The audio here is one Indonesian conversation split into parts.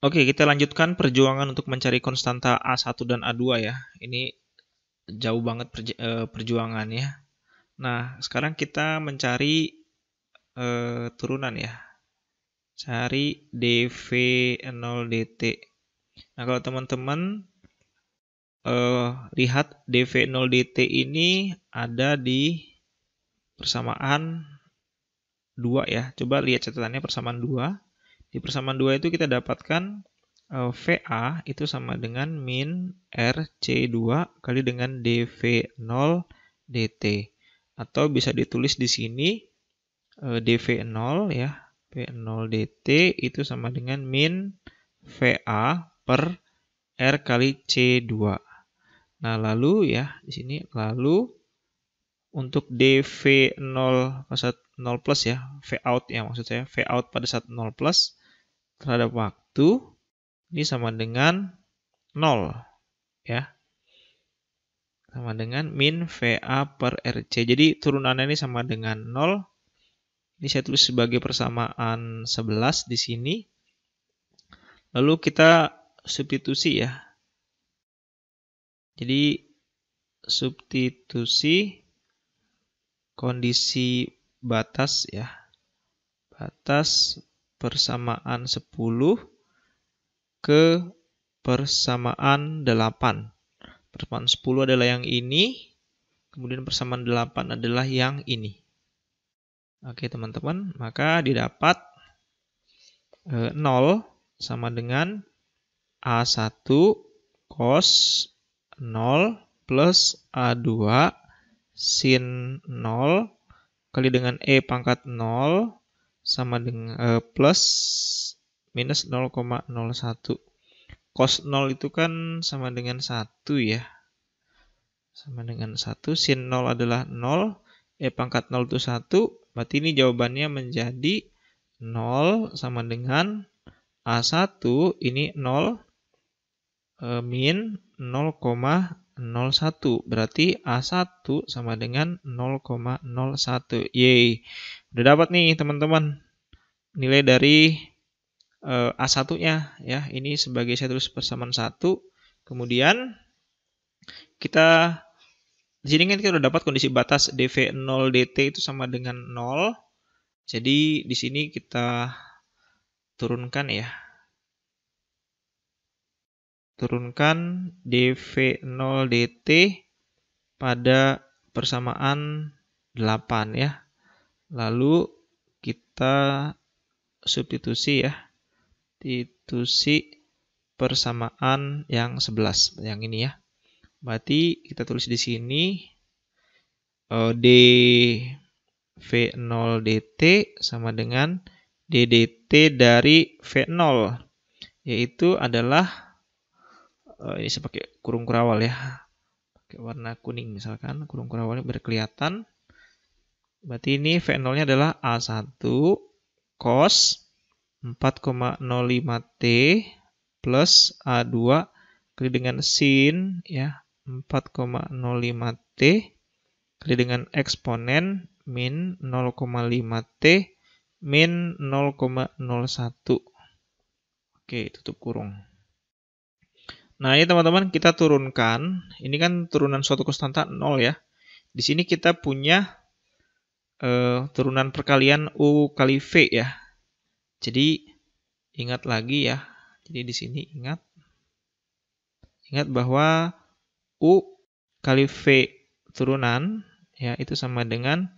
Oke, kita lanjutkan perjuangan untuk mencari konstanta A1 dan A2 ya. Ini jauh banget perju eh, perjuangannya. Nah, sekarang kita mencari uh, turunan ya. Cari DV0DT. Nah, kalau teman-teman uh, lihat DV0DT ini ada di persamaan 2 ya. Coba lihat catatannya persamaan 2. Di persamaan dua itu kita dapatkan eh, VA itu sama dengan min RC2 kali dengan DV0 DT. Atau bisa ditulis di sini eh, DV0 ya, P0 DT itu sama dengan min VA per R kali C2. Nah, lalu ya, di sini lalu untuk DV0 pada saat 0 plus ya, V out ya maksud saya, V out pada saat 0 plus terhadap waktu ini sama dengan 0 ya. Sama dengan min VA per RC. Jadi turunannya ini sama dengan 0. Ini saya tulis sebagai persamaan 11 di sini. Lalu kita substitusi ya. Jadi substitusi kondisi batas ya. Batas persamaan 10 ke persamaan 8. Persamaan 10 adalah yang ini, kemudian persamaan 8 adalah yang ini. Oke teman-teman, maka didapat e, 0 sama dengan A1 cos 0 plus A2 sin 0 kali dengan E pangkat 0 sama dengan uh, plus minus 0,01 cos 0 itu kan sama dengan 1 ya sama dengan 1 sin 0 adalah 0 e pangkat 0 itu 1 berarti ini jawabannya menjadi 0 sama dengan A1 ini 0 e, min 0,01 berarti A1 sama dengan 0,01 yeay udah dapat nih teman-teman nilai dari uh, eh, A1-nya ya. Ini sebagai saya tulis persamaan satu Kemudian kita di sini kan kita udah dapat kondisi batas dv0 dt itu sama dengan 0. Jadi di sini kita turunkan ya. Turunkan dv0 dt pada persamaan 8 ya. Lalu kita substitusi ya. Substitusi persamaan yang 11, yang ini ya. Berarti kita tulis di sini eh, D V0 DT sama dengan DDT dari V0 yaitu adalah eh, ini sebagai kurung kurawal ya pakai warna kuning misalkan kurung kurawalnya berkelihatan Berarti ini V0-nya adalah A1 cos 4,05T plus A2 kali dengan sin ya 4,05T kali dengan eksponen min 0,5T min 0,01. Oke, tutup kurung. Nah, ini teman-teman kita turunkan. Ini kan turunan suatu konstanta 0 ya. Di sini kita punya uh, turunan perkalian U kali V ya. Jadi ingat lagi ya. Jadi di sini ingat. Ingat bahwa U kali V turunan ya itu sama dengan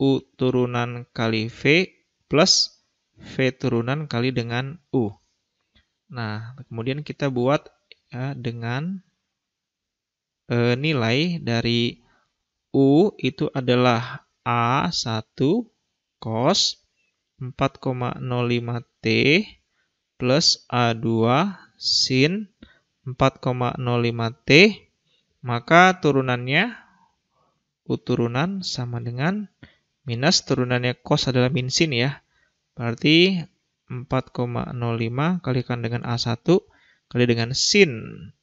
U turunan kali V plus V turunan kali dengan U. Nah, kemudian kita buat ya, dengan e, nilai dari U itu adalah A1 cos 4,05T plus A2 sin 4,05T, maka turunannya uturunan sama dengan minus turunannya cos adalah min sin ya. Berarti 4,05 kalikan dengan A1 kali dengan sin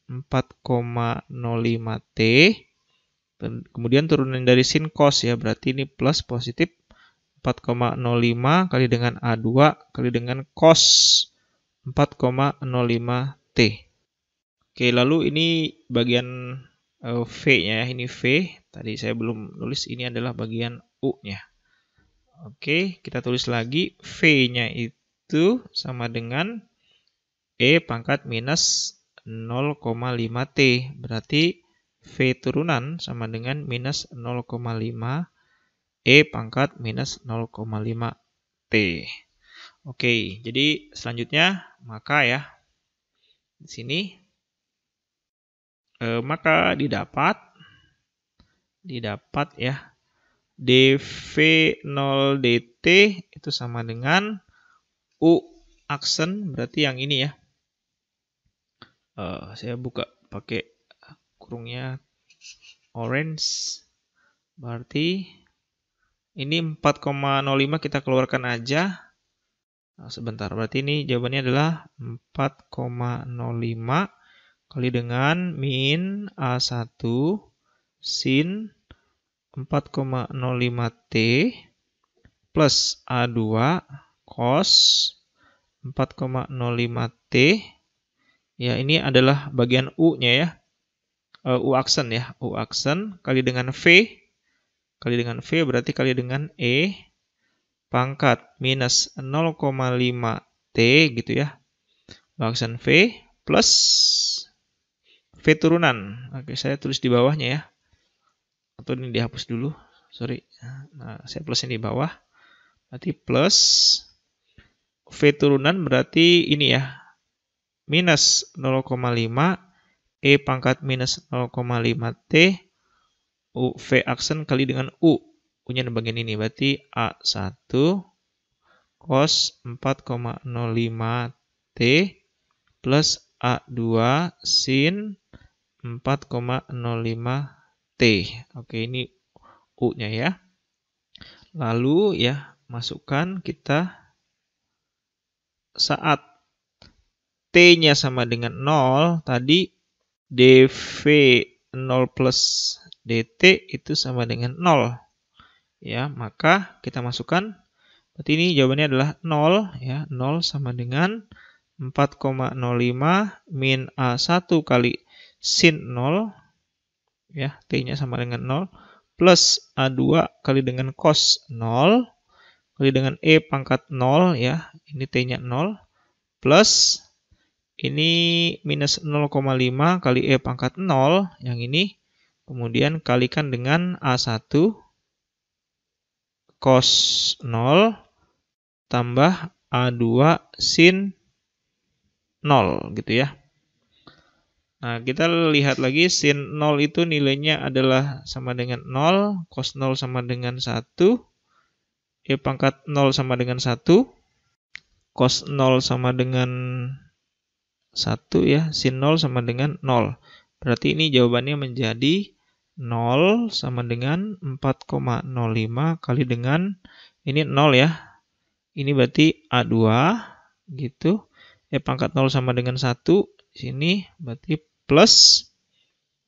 4,05T Kemudian turunan dari sin cos ya, berarti ini plus positif 4,05 kali dengan A2 kali dengan cos 4,05 T. Oke, lalu ini bagian eh, V-nya ya, ini V. Tadi saya belum nulis, ini adalah bagian U-nya. Oke, kita tulis lagi V-nya itu sama dengan E pangkat minus 0,5T. Berarti V turunan sama dengan minus 0,5 E pangkat minus 0,5 T. Oke, jadi selanjutnya maka ya, di sini, eh, maka didapat, didapat ya, DV0 DT itu sama dengan U aksen, berarti yang ini ya. Uh, saya buka pakai kurungnya orange berarti ini 4,05 kita keluarkan aja nah, sebentar berarti ini jawabannya adalah 4,05 kali dengan min A1 sin 4,05 T plus A2 cos 4,05 T ya ini adalah bagian U nya ya uh, U aksen ya, U aksen kali dengan V kali dengan V berarti kali dengan E pangkat minus 0,5 T gitu ya. U aksen V plus V turunan. Oke, saya tulis di bawahnya ya. Atau ini dihapus dulu. Sorry. Nah, saya plusnya di bawah. Berarti plus V turunan berarti ini ya. Minus 0,5 E pangkat minus 0,5T U V aksen kali dengan U U-nya di bagian ini berarti A1 cos 4,05T plus A2 sin 4,05T Oke ini U-nya ya Lalu ya masukkan kita saat T-nya sama dengan 0 tadi dv 0 plus dt itu sama dengan 0. Ya, maka kita masukkan berarti ini jawabannya adalah 0 ya, 0 sama dengan 4,05 min A1 kali sin 0 ya, T-nya sama dengan 0 plus A2 kali dengan cos 0 kali dengan E pangkat 0 ya, ini T-nya 0 plus ini minus 0,5 kali E pangkat 0, yang ini, kemudian kalikan dengan A1 cos 0 tambah A2 sin 0 gitu ya. Nah, kita lihat lagi sin 0 itu nilainya adalah sama dengan 0, cos 0 sama dengan 1, E pangkat 0 sama dengan 1, cos 0 sama dengan 1 ya, sin 0 sama dengan 0. Berarti ini jawabannya menjadi 0 sama dengan 4,05 kali dengan ini 0 ya. Ini berarti A2 gitu. Ya pangkat 0 sama dengan 1 sini berarti plus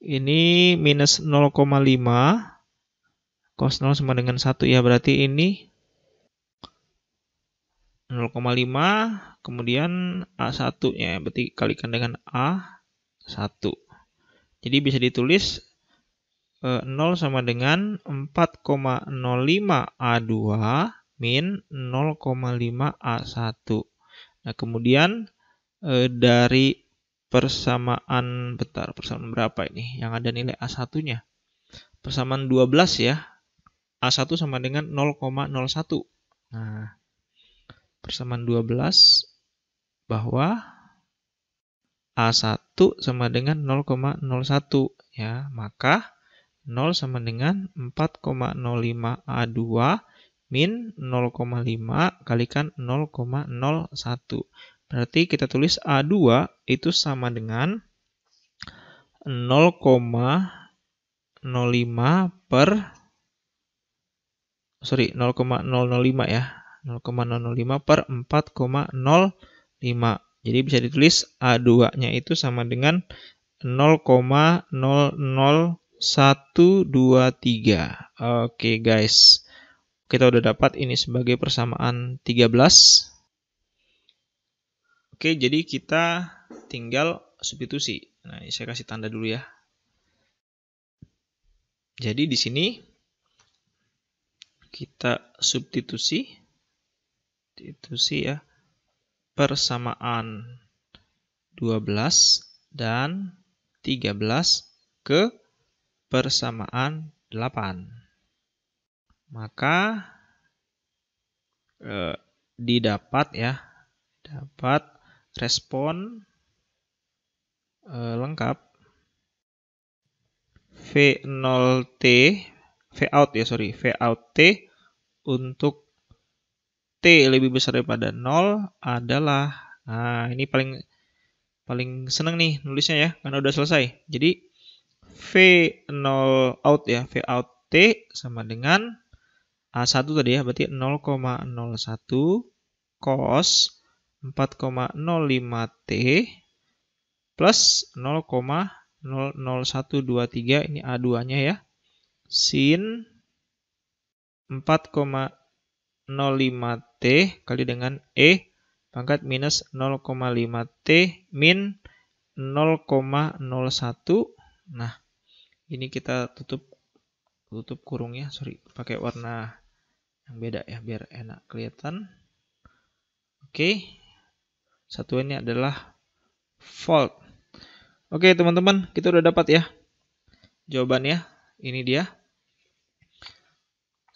ini minus 0,5 cos 0 sama dengan 1 ya berarti ini 0,5 kemudian A1 ya berarti kalikan dengan A1 jadi bisa ditulis e, eh, 0 sama dengan 4,05 A2 min 0,5 A1 nah kemudian e, dari persamaan bentar persamaan berapa ini yang ada nilai A1 nya persamaan 12 ya A1 sama dengan 0,01 nah persamaan 12 bahwa A1 sama dengan 0,01 ya. Maka 0 sama dengan 4,05 A2 min 0,5 kalikan 0,01. Berarti kita tulis A2 itu sama dengan 0,05 per sorry 0,005 ya 0,005 per 4,05. Jadi bisa ditulis A2-nya itu sama dengan 0,00123. Oke guys, kita udah dapat ini sebagai persamaan 13. Oke, jadi kita tinggal substitusi. Nah, saya kasih tanda dulu ya. Jadi di sini kita substitusi itu sih ya persamaan 12 dan 13 ke persamaan 8. Maka eh, didapat ya dapat respon eh, lengkap V0T V out ya sorry V out T untuk T lebih besar daripada 0 adalah nah ini paling paling seneng nih nulisnya ya karena udah selesai. Jadi V0 out ya, V out T sama dengan A1 tadi ya, berarti 0,01 cos 4,05 T plus 0,00123 ini A2-nya ya. Sin 0,5T kali dengan E pangkat minus 0,5T min 0,01. Nah, ini kita tutup tutup kurungnya, sorry, pakai warna yang beda ya biar enak kelihatan. Oke. Satuannya adalah volt. Oke, teman-teman, kita udah dapat ya jawabannya. Ini dia.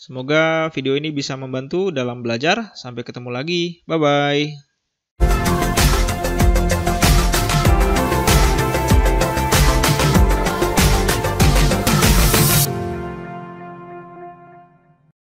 Semoga video ini bisa membantu dalam belajar. Sampai ketemu lagi. Bye bye.